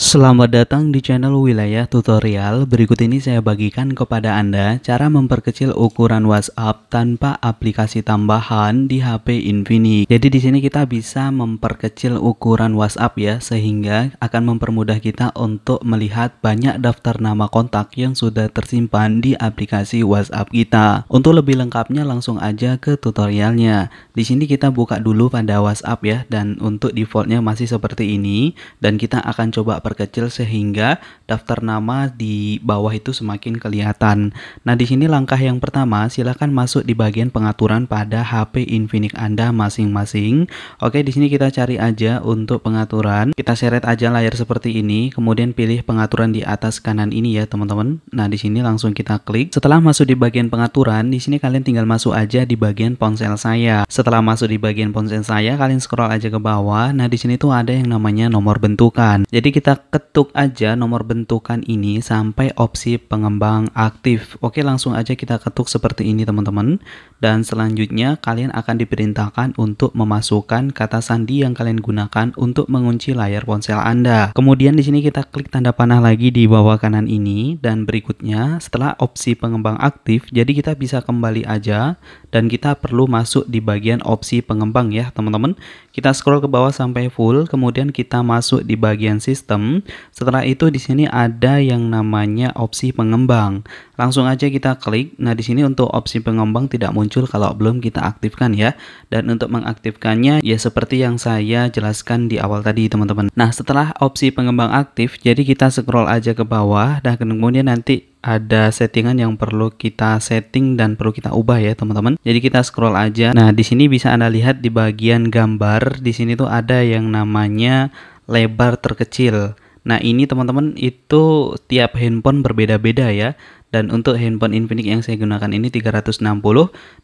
Selamat datang di channel Wilayah Tutorial. Berikut ini saya bagikan kepada Anda cara memperkecil ukuran WhatsApp tanpa aplikasi tambahan di HP Infinix. Jadi di sini kita bisa memperkecil ukuran WhatsApp ya sehingga akan mempermudah kita untuk melihat banyak daftar nama kontak yang sudah tersimpan di aplikasi WhatsApp kita. Untuk lebih lengkapnya langsung aja ke tutorialnya. Di sini kita buka dulu pada WhatsApp ya dan untuk defaultnya masih seperti ini dan kita akan coba diperkecil sehingga daftar nama di bawah itu semakin kelihatan. Nah, di sini langkah yang pertama, silahkan masuk di bagian pengaturan pada HP Infinix Anda masing-masing. Oke, di sini kita cari aja untuk pengaturan. Kita seret aja layar seperti ini, kemudian pilih pengaturan di atas kanan ini ya, teman-teman. Nah, di sini langsung kita klik. Setelah masuk di bagian pengaturan, di sini kalian tinggal masuk aja di bagian ponsel saya. Setelah masuk di bagian ponsel saya, kalian scroll aja ke bawah. Nah, di sini tuh ada yang namanya nomor bentukan. Jadi kita ketuk aja nomor bentukan ini sampai opsi pengembang aktif. Oke, langsung aja kita ketuk seperti ini teman-teman. Dan selanjutnya kalian akan diperintahkan untuk memasukkan kata sandi yang kalian gunakan untuk mengunci layar ponsel Anda. Kemudian di sini kita klik tanda panah lagi di bawah kanan ini dan berikutnya setelah opsi pengembang aktif, jadi kita bisa kembali aja dan kita perlu masuk di bagian opsi pengembang ya, teman-teman. Kita scroll ke bawah sampai full, kemudian kita masuk di bagian sistem sistem. Setelah itu di sini ada yang namanya opsi pengembang. Langsung aja kita klik. Nah, di sini untuk opsi pengembang tidak muncul kalau belum kita aktifkan ya. Dan untuk mengaktifkannya ya seperti yang saya jelaskan di awal tadi, teman-teman. Nah, setelah opsi pengembang aktif, jadi kita scroll aja ke bawah dan nah, kemudian nanti ada settingan yang perlu kita setting dan perlu kita ubah ya teman-teman. Jadi kita scroll aja. Nah di sini bisa anda lihat di bagian gambar di sini tuh ada yang namanya lebar terkecil. Nah, ini teman-teman itu tiap handphone berbeda-beda ya. Dan untuk handphone Infinix yang saya gunakan ini 360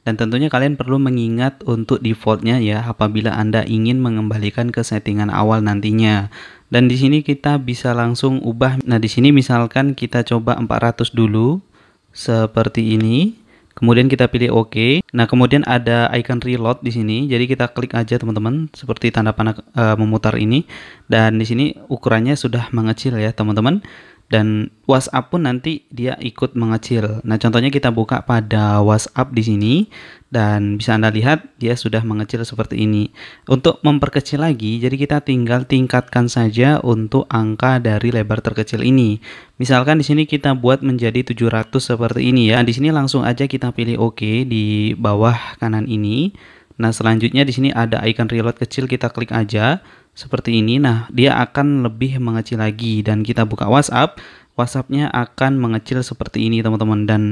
dan tentunya kalian perlu mengingat untuk defaultnya ya apabila Anda ingin mengembalikan ke settingan awal nantinya. Dan di sini kita bisa langsung ubah. Nah, di sini misalkan kita coba 400 dulu seperti ini. Kemudian kita pilih OK. Nah, kemudian ada icon reload di sini. Jadi kita klik aja teman-teman seperti tanda panah e, memutar ini dan di sini ukurannya sudah mengecil ya, teman-teman dan WhatsApp pun nanti dia ikut mengecil. Nah, contohnya kita buka pada WhatsApp di sini dan bisa Anda lihat dia sudah mengecil seperti ini. Untuk memperkecil lagi, jadi kita tinggal tingkatkan saja untuk angka dari lebar terkecil ini. Misalkan di sini kita buat menjadi 700 seperti ini ya. Nah, di sini langsung aja kita pilih OK di bawah kanan ini. Nah, selanjutnya di sini ada icon reload kecil kita klik aja seperti ini, nah dia akan lebih mengecil lagi dan kita buka WhatsApp, WhatsAppnya akan mengecil seperti ini teman-teman dan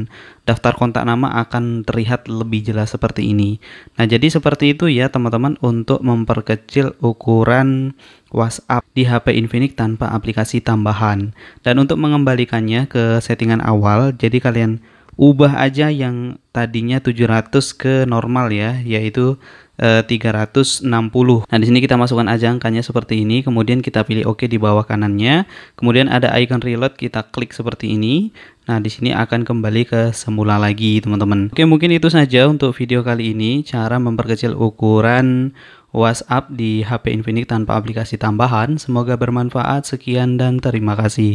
daftar kontak nama akan terlihat lebih jelas seperti ini. Nah jadi seperti itu ya teman-teman untuk memperkecil ukuran WhatsApp di HP Infinix tanpa aplikasi tambahan. Dan untuk mengembalikannya ke settingan awal, jadi kalian ubah aja yang tadinya 700 ke normal ya yaitu e, eh, 360 nah di sini kita masukkan aja angkanya seperti ini kemudian kita pilih oke OK di bawah kanannya kemudian ada icon reload kita klik seperti ini nah di sini akan kembali ke semula lagi teman-teman oke mungkin itu saja untuk video kali ini cara memperkecil ukuran WhatsApp di HP Infinix tanpa aplikasi tambahan semoga bermanfaat sekian dan terima kasih